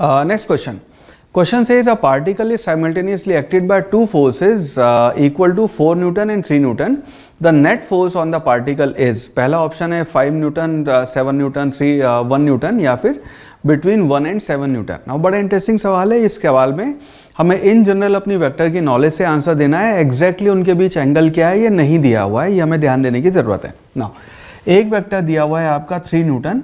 next question question says is a particle is simultaneously acted by two forces equal to four newton and three newton the net force on the particle is पहला option है five newton seven newton three one newton या फिर between one and seven newton now बड़ा interesting सवाल है इस सवाल में हमें इन जनरल अपनी वैक्टर की नॉलेज से आंसर देना है एग्जैक्टली exactly उनके बीच एंगल क्या है या नहीं दिया हुआ है ये हमें ध्यान देने की जरूरत है ना एक वैक्टर दिया हुआ है आपका थ्री न्यूटन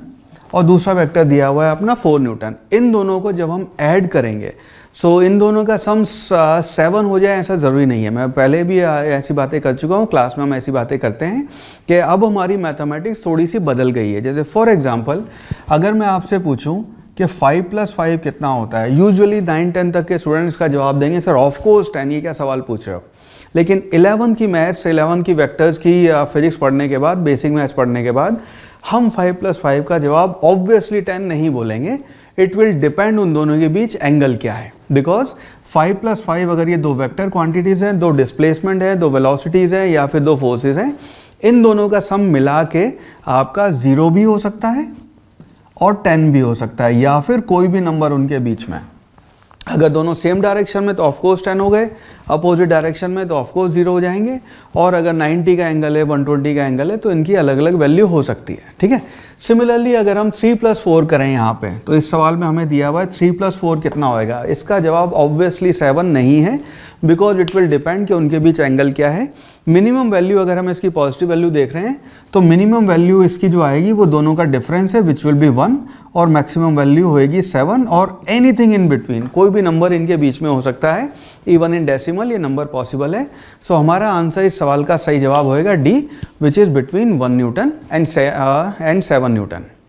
और दूसरा वेक्टर दिया हुआ है अपना फोर न्यूटन इन दोनों को जब हम ऐड करेंगे सो so, इन दोनों का सम सेवन uh, हो जाए ऐसा ज़रूरी नहीं है मैं पहले भी uh, ऐसी बातें कर चुका हूँ क्लास में हम ऐसी बातें करते हैं कि अब हमारी मैथमेटिक्स थोड़ी सी बदल गई है जैसे फॉर एग्ज़ाम्पल अगर मैं आपसे पूछूँ कि फाइव प्लस फाइव कितना होता है यूजुअली नाइन टेन तक के स्टूडेंट्स का जवाब देंगे सर ऑफकोर्स टेन ये क्या सवाल पूछ रहे हो लेकिन इलेवन की मैथ्स इलेवन की वेक्टर्स की फिजिक्स uh, पढ़ने के बाद बेसिक मैथ्स पढ़ने के बाद हम फाइव प्लस फाइव का जवाब ऑब्वियसली टेन नहीं बोलेंगे इट विल डिपेंड उन दोनों के बीच एंगल क्या है बिकॉज फाइव प्लस फाइव अगर ये दो वेक्टर क्वांटिटीज़ हैं दो डिस्प्लेसमेंट है दो वेलोसिटीज़ हैं या फिर दो फोर्सेज हैं इन दोनों का सम मिला के आपका ज़ीरो भी हो सकता है और टेन भी हो सकता है या फिर कोई भी नंबर उनके बीच में अगर दोनों सेम डायरेक्शन में तो ऑफ कोर्स टेन हो गए अपोजिट डायरेक्शन में तो ऑफ कोर्स जीरो हो जाएंगे और अगर 90 का एंगल है 120 का एंगल है तो इनकी अलग अलग वैल्यू हो सकती है ठीक है सिमिलरली अगर हम 3 प्लस फोर करें यहाँ पे तो इस सवाल में हमें दिया हुआ है 3 प्लस फोर कितना होएगा इसका जवाब ऑब्वियसली सेवन नहीं है बिकॉज इट विल डिपेंड कि उनके बीच एंगल क्या है मिनिमम वैल्यू अगर हम इसकी पॉजिटिव वैल्यू देख रहे हैं तो मिनिमम वैल्यू इसकी जो आएगी वो दोनों का डिफरेंस है विच विल बी वन और मैक्सिमम वैल्यू होएगी सेवन और एनीथिंग इन बिटवीन कोई भी नंबर इनके बीच में हो सकता है इवन इन डेसिमल ये नंबर पॉसिबल है सो so, हमारा आंसर इस सवाल का सही जवाब होएगा D which is between one newton and and seven Newton